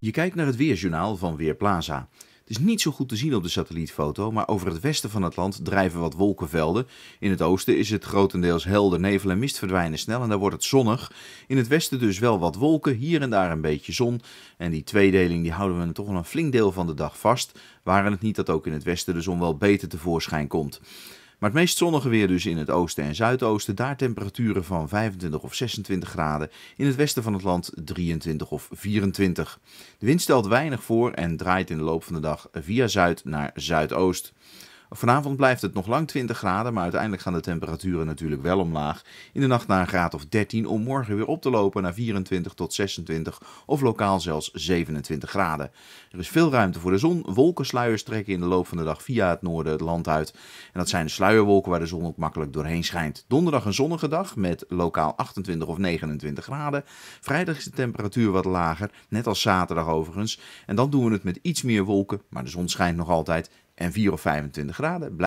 Je kijkt naar het weerjournaal van Weerplaza. Het is niet zo goed te zien op de satellietfoto, maar over het westen van het land drijven wat wolkenvelden. In het oosten is het grotendeels helder, nevel en mist verdwijnen snel en daar wordt het zonnig. In het westen dus wel wat wolken, hier en daar een beetje zon. En die tweedeling die houden we toch wel een flink deel van de dag vast, waren het niet dat ook in het westen de zon wel beter tevoorschijn komt. Maar het meest zonnige weer dus in het oosten en zuidoosten. Daar temperaturen van 25 of 26 graden. In het westen van het land 23 of 24. De wind stelt weinig voor en draait in de loop van de dag via zuid naar zuidoost. Vanavond blijft het nog lang 20 graden, maar uiteindelijk gaan de temperaturen natuurlijk wel omlaag. In de nacht naar een graad of 13 om morgen weer op te lopen naar 24 tot 26 of lokaal zelfs 27 graden. Er is veel ruimte voor de zon. Wolkensluiers trekken in de loop van de dag via het noorden het land uit. En dat zijn de sluierwolken waar de zon ook makkelijk doorheen schijnt. Donderdag een zonnige dag met lokaal 28 of 29 graden. Vrijdag is de temperatuur wat lager, net als zaterdag overigens. En dan doen we het met iets meer wolken, maar de zon schijnt nog altijd en 4 of 25 graden.